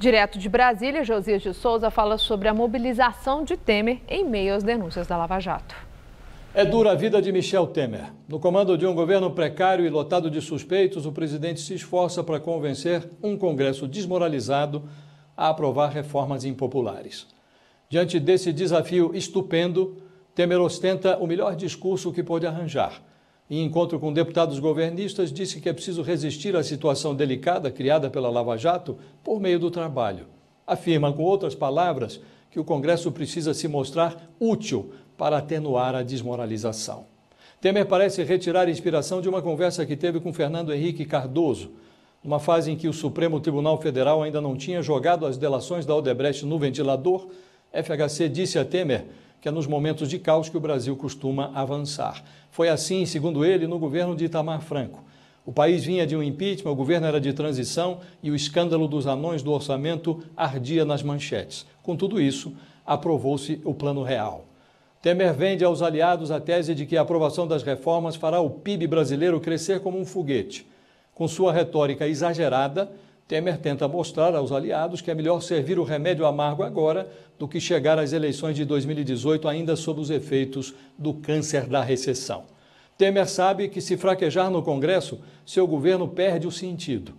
Direto de Brasília, Josias de Souza fala sobre a mobilização de Temer em meio às denúncias da Lava Jato. É dura a vida de Michel Temer. No comando de um governo precário e lotado de suspeitos, o presidente se esforça para convencer um Congresso desmoralizado a aprovar reformas impopulares. Diante desse desafio estupendo, Temer ostenta o melhor discurso que pôde arranjar em encontro com deputados governistas, disse que é preciso resistir à situação delicada criada pela Lava Jato por meio do trabalho. Afirma, com outras palavras, que o Congresso precisa se mostrar útil para atenuar a desmoralização. Temer parece retirar inspiração de uma conversa que teve com Fernando Henrique Cardoso, numa fase em que o Supremo Tribunal Federal ainda não tinha jogado as delações da Odebrecht no ventilador. FHC disse a Temer que é nos momentos de caos que o Brasil costuma avançar. Foi assim, segundo ele, no governo de Itamar Franco. O país vinha de um impeachment, o governo era de transição e o escândalo dos anões do orçamento ardia nas manchetes. Com tudo isso, aprovou-se o Plano Real. Temer vende aos aliados a tese de que a aprovação das reformas fará o PIB brasileiro crescer como um foguete. Com sua retórica exagerada, Temer tenta mostrar aos aliados que é melhor servir o remédio amargo agora do que chegar às eleições de 2018 ainda sob os efeitos do câncer da recessão. Temer sabe que se fraquejar no Congresso, seu governo perde o sentido.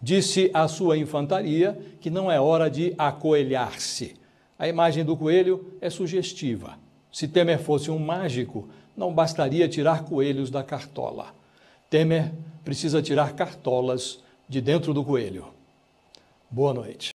Disse à sua infantaria que não é hora de acoelhar-se. A imagem do coelho é sugestiva. Se Temer fosse um mágico, não bastaria tirar coelhos da cartola. Temer precisa tirar cartolas de dentro do coelho. Boa noite.